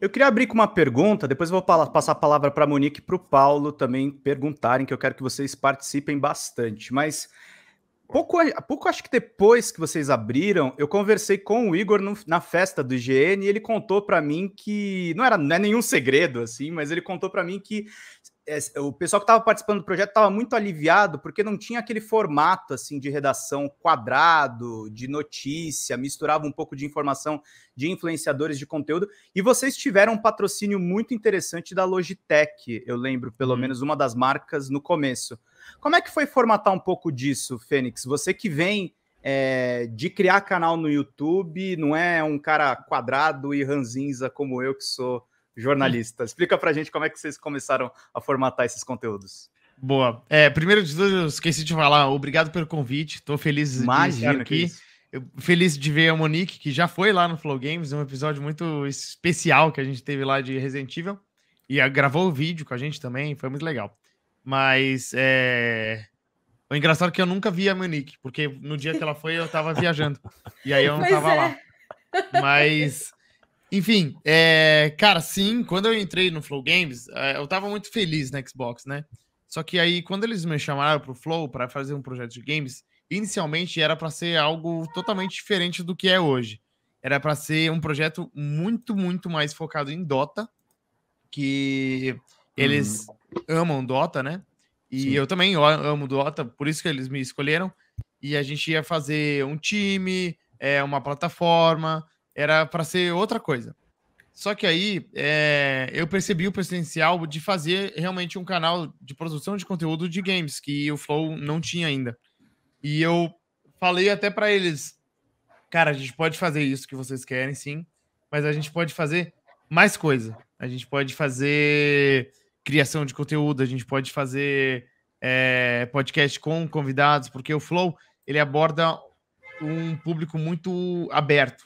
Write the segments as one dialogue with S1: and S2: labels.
S1: Eu queria abrir com uma pergunta, depois vou passar a palavra para a Monique e para o Paulo também perguntarem, que eu quero que vocês participem bastante. Mas pouco, pouco acho que depois que vocês abriram, eu conversei com o Igor no, na festa do IGN e ele contou para mim que não era não é nenhum segredo assim, mas ele contou para mim que o pessoal que estava participando do projeto estava muito aliviado porque não tinha aquele formato assim de redação quadrado, de notícia, misturava um pouco de informação de influenciadores de conteúdo. E vocês tiveram um patrocínio muito interessante da Logitech, eu lembro, pelo hum. menos uma das marcas no começo. Como é que foi formatar um pouco disso, Fênix? Você que vem é, de criar canal no YouTube, não é um cara quadrado e ranzinza como eu que sou jornalista. Explica para a gente como é que vocês começaram a formatar esses conteúdos.
S2: Boa. É, primeiro de tudo, eu esqueci de falar, obrigado pelo convite. Estou feliz Imagina de estar aqui. feliz de ver a Monique, que já foi lá no Flow Games, um episódio muito especial que a gente teve lá de Resident Evil. E gravou o vídeo com a gente também, foi muito legal. Mas é... o engraçado é que eu nunca vi a Monique, porque no dia que ela foi eu estava viajando. E aí eu não estava é. lá. Mas enfim, é, cara, sim, quando eu entrei no Flow Games, é, eu tava muito feliz na Xbox, né? Só que aí, quando eles me chamaram pro Flow para fazer um projeto de games, inicialmente era para ser algo totalmente diferente do que é hoje. Era para ser um projeto muito, muito mais focado em Dota, que eles hum. amam Dota, né? E sim. eu também amo Dota, por isso que eles me escolheram. E a gente ia fazer um time, é, uma plataforma, era para ser outra coisa. Só que aí é, eu percebi o potencial de fazer realmente um canal de produção de conteúdo de games, que o Flow não tinha ainda. E eu falei até para eles: cara, a gente pode fazer isso que vocês querem, sim, mas a gente pode fazer mais coisa. A gente pode fazer criação de conteúdo, a gente pode fazer é, podcast com convidados, porque o Flow ele aborda um público muito aberto.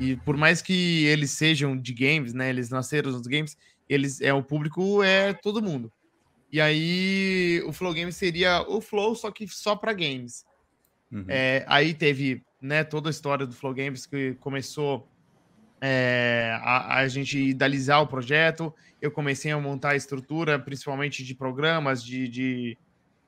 S2: E por mais que eles sejam de games, né? Eles nasceram nos games, eles é o público é todo mundo. E aí o Flow Games seria o Flow, só que só para games. Uhum. É, aí teve né, toda a história do Flow Games que começou é, a, a, gente idealizar o projeto. Eu comecei a montar a estrutura, principalmente de programas, de, de,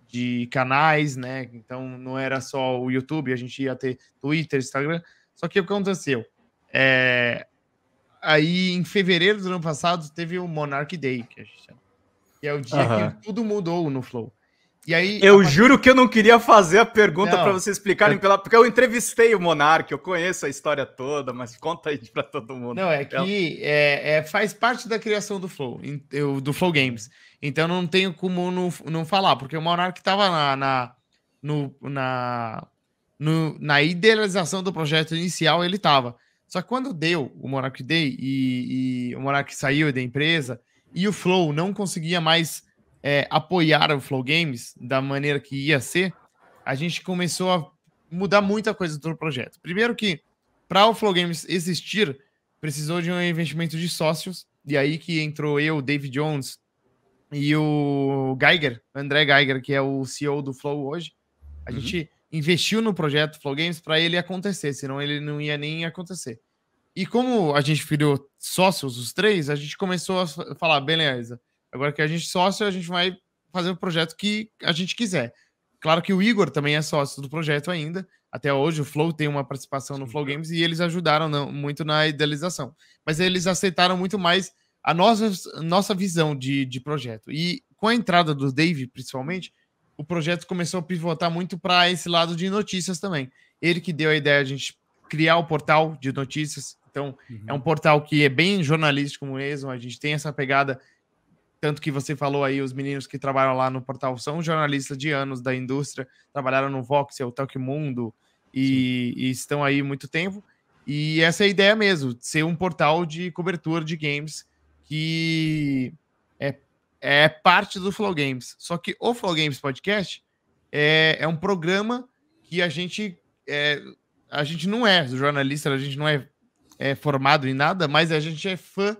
S2: de, canais, né? Então não era só o YouTube, a gente ia ter Twitter, Instagram. Só que o que aconteceu? É, aí, em fevereiro do ano passado, teve o Monarch Day, que, chama, é o dia uhum. que tudo mudou no Flow. E aí, eu
S1: juro que eu não queria fazer a pergunta para vocês explicarem, eu...
S2: Pela... porque eu entrevistei
S1: o Monarch, eu conheço a história toda, mas conta aí para todo mundo. Não, é que
S2: é, é, faz parte da criação do Flow, do Flow Games. Então não tenho como não, não falar, porque o Monarch estava na, na, na, na idealização do projeto inicial, ele estava. Só que quando deu o Monarch Day e, e o Monarch saiu da empresa e o Flow não conseguia mais é, apoiar o Flow Games da maneira que ia ser, a gente começou a mudar muita coisa do projeto. Primeiro que para o Flow Games existir, precisou de um investimento de sócios e aí que entrou eu, David Jones e o Geiger, André Geiger, que é o CEO do Flow hoje. A uhum. gente investiu no projeto Flow Games para ele acontecer, senão ele não ia nem acontecer. E como a gente virou sócios, os três, a gente começou a falar, beleza, agora que a gente é sócio, a gente vai fazer o projeto que a gente quiser. Claro que o Igor também é sócio do projeto ainda, até hoje o Flow tem uma participação no Flow Games e eles ajudaram muito na idealização. Mas eles aceitaram muito mais a nossa, nossa visão de, de projeto. E com a entrada do Dave, principalmente, o projeto começou a pivotar muito para esse lado de notícias também. Ele que deu a ideia de a gente criar o portal de notícias. Então, uhum. é um portal que é bem jornalístico mesmo, a gente tem essa pegada. Tanto que você falou aí, os meninos que trabalham lá no portal são jornalistas de anos da indústria, trabalharam no Voxel, Talk Mundo e, e estão aí muito tempo. E essa é a ideia mesmo, ser um portal de cobertura de games que é, é parte do Flow Games. Só que o Flow Games Podcast é, é um programa que a gente é, a gente não é jornalista, a gente não é, é, formado em nada, mas a gente é fã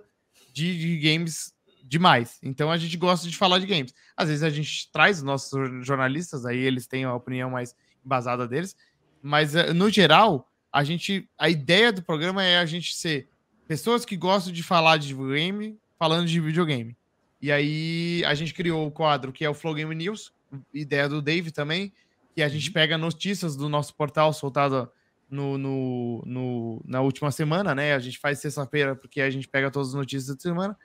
S2: de, de, games demais. Então a gente gosta de falar de games. Às vezes a gente traz os nossos jornalistas, aí eles têm a opinião mais embasada deles, mas eh, no geral a gente a ideia do programa é a gente ser pessoas que gostam de falar de game falando de videogame. E aí a gente criou o quadro que é o Flow Game News, ideia do Dave também, que a gente uhum. pega notícias do nosso portal soltado no, no, no na última semana, né? A gente faz sexta-feira porque a gente pega todas as notícias da semana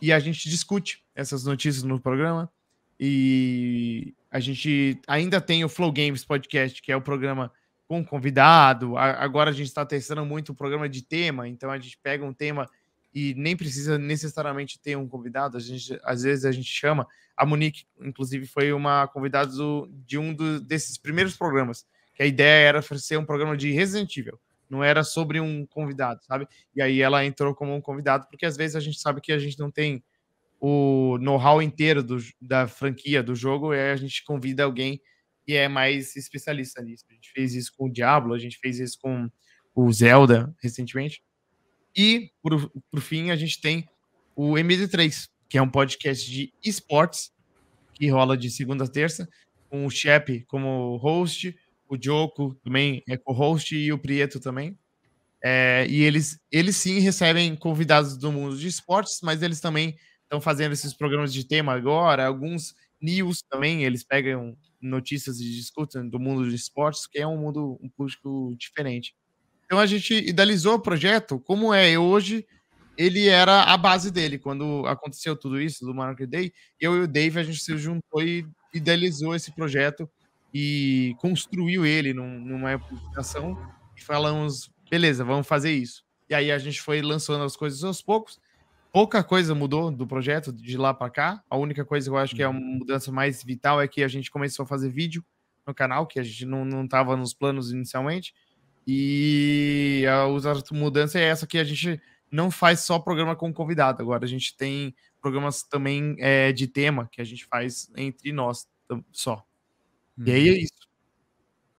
S2: e a gente discute essas notícias no programa. E a gente ainda tem o Flow Games Podcast, que é o programa com convidado. agora a gente está testando muito o programa de tema, então a gente pega um tema e nem precisa necessariamente ter um convidado, a gente, às vezes a gente chama. A Monique, inclusive, foi uma convidada do, de um do, desses primeiros programas, que a ideia era ser um programa de Resident Evil, não era sobre um convidado, sabe? E aí ela entrou como um convidado, porque às vezes a gente sabe que a gente não tem o know-how inteiro do, da franquia, do jogo, e aí a gente convida alguém que é mais especialista nisso. A gente fez isso com o Diablo, a gente fez isso com o Zelda recentemente. E, por, por fim, a gente tem o MD3, que é um podcast de esportes, que rola de segunda a terça, com o Shep como host, o Joko também é co-host e o Prieto também. É, e eles, eles sim recebem convidados do mundo de esportes, mas eles também estão fazendo esses programas de tema agora, alguns news também, eles pegam notícias e discutem do mundo de esportes, que é um mundo um público diferente. Então a gente idealizou o projeto como é hoje. Ele era a base dele quando aconteceu tudo isso do Monarch Day. Eu e o Dave a gente se juntou e idealizou esse projeto e construiu ele numa apresentação e falamos, beleza, vamos fazer isso. E aí a gente foi lançando as coisas aos poucos. Pouca coisa mudou do projeto de lá para cá. A única coisa que eu acho que é uma uhum. mudança mais vital é que a gente começou a fazer vídeo no canal, que a gente não estava nos planos inicialmente. E que a mudança é essa que a gente não faz só programa com convidado, agora a gente tem programas também é, de tema que a gente faz entre nós só. E aí é uhum. isso.